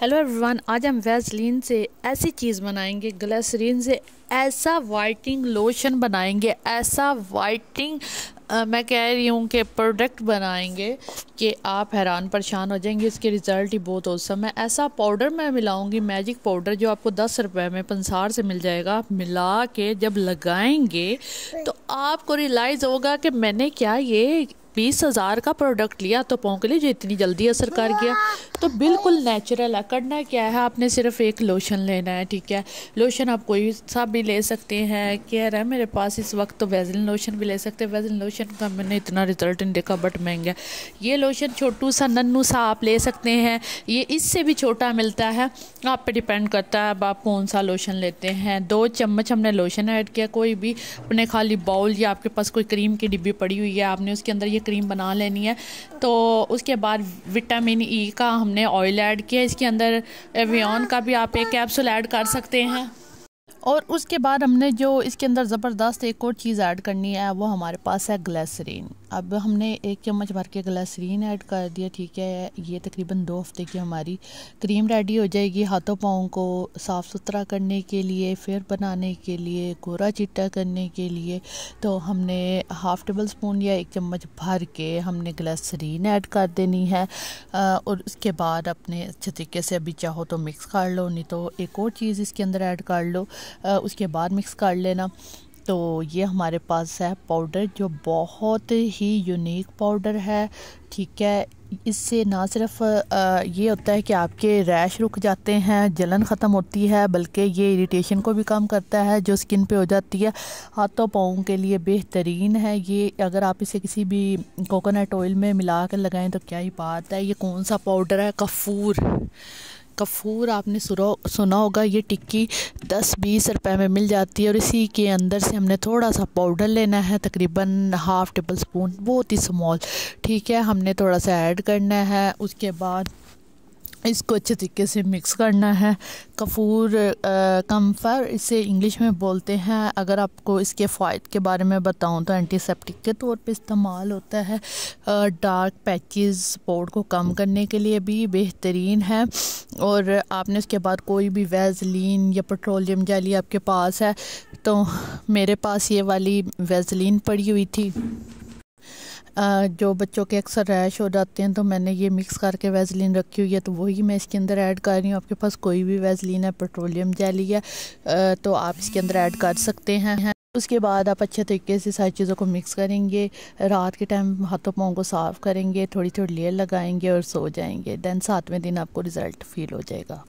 hello everyone आज हम Vaseline से ऐसी चीज़ बनाएंगे ग्लिसरीन से ऐसा वाइटिंग लोशन बनाएंगे ऐसा वाइटिंग मैं कह रही हूँ कि प्रोडक्ट बनाएंगे कि आप हैरान परेशान हो जाएंगे इसके रिज़ल्ट ही बहुत औसम है ऐसा पाउडर मैं मिलाऊंगी मैजिक पाउडर जो आपको दस रुपए में पंसार से मिल जाएगा आप मिला के जब लगाएंगे तो आपको रियलाइज़ होगा कि मैंने क्या ये बीस हज़ार का प्रोडक्ट लिया तो लिए लीजिए इतनी जल्दी असर कर गया तो बिल्कुल नेचुरल है करना क्या है आपने सिर्फ एक लोशन लेना है ठीक है लोशन आप कोई सा भी ले सकते हैं रहा है मेरे पास इस वक्त तो वेजलिन लोशन भी ले सकते हैं वेजलिन लोशन का मैंने इतना रिजल्ट नहीं देखा बट महंगा ये लोशन छोटू सा नन्नू सा आप ले सकते हैं ये इससे भी छोटा मिलता है आप पर डिपेंड करता है अब आप कौन सा लोशन लेते हैं दो चम्मच हमने लोशन ऐड किया कोई भी अपने खाली बाउल या आपके पास कोई क्रीम की डिब्बी पड़ी हुई है आपने उसके अंदर ये क्रीम बना लेनी है तो उसके बाद विटामिन ई e का हमने ऑयल ऐड किया इसके अंदर एवियन का भी आप एक कैप्सूल ऐड कर सकते हैं और उसके बाद हमने जो इसके अंदर ज़बरदस्त एक और चीज़ ऐड करनी है वो हमारे पास है ग्लेसरीन अब हमने एक चम्मच भर के ग्लासरीन ऐड कर दिया ठीक है ये तकरीबन दो हफ्ते की हमारी क्रीम रेडी हो जाएगी हाथों पाँव को साफ़ सुथरा करने के लिए फिर बनाने के लिए गोरा चिट्टा करने के लिए तो हमने हाफ़ टेबल स्पून या एक चम्मच भर के हमने ग्लासरीन ऐड कर देनी है और उसके बाद अपने अच्छे तरीके से अभी चाहो तो मिक्स कर लो नहीं तो एक और चीज़ इसके अंदर ऐड कर लो उसके बाद मिक्स कर लेना तो ये हमारे पास है पाउडर जो बहुत ही यूनिक पाउडर है ठीक है इससे ना सिर्फ ये होता है कि आपके रैश रुक जाते हैं जलन ख़त्म होती है बल्कि ये इरिटेशन को भी कम करता है जो स्किन पे हो जाती है हाथों पाँव के लिए बेहतरीन है ये अगर आप इसे किसी भी कोकोनट ऑयल में मिला कर लगाएँ तो क्या ही बात है ये कौन सा पाउडर है कफूर कफ़ूर आपने सुना होगा ये टिक्की दस बीस रुपए में मिल जाती है और इसी के अंदर से हमने थोड़ा सा पाउडर लेना है तकरीबन हाफ़ टेबल स्पून बहुत ही स्मॉल ठीक है हमने थोड़ा सा ऐड करना है उसके बाद इसको अच्छे तरीके से मिक्स करना है कफूर कम्फर इसे इंग्लिश में बोलते हैं अगर आपको इसके फ़ायद के बारे में बताऊं तो एंटीसेप्टिक के तौर पे इस्तेमाल होता है डार्क पैचेस स्पोर्ट को कम करने के लिए भी बेहतरीन है और आपने उसके बाद कोई भी वेजलिन या पेट्रोलियम जाली आपके पास है तो मेरे पास ये वाली वेजलिन पड़ी हुई थी जो बच्चों के अक्सर रैश हो जाते हैं तो मैंने ये मिक्स करके वैजलिन रखी हुई है तो वही मैं इसके अंदर ऐड कर रही हूँ आपके पास कोई भी वैजलिन है पेट्रोलियम जैली है तो आप इसके अंदर ऐड कर सकते हैं उसके बाद आप अच्छे तरीके से सारी चीज़ों को मिक्स करेंगे रात के टाइम हाथों पाँव को साफ़ करेंगे थोड़ी थोड़ी लेयर लगाएंगे और सो जाएंगे दैन सातवें दिन आपको रिज़ल्ट फील हो जाएगा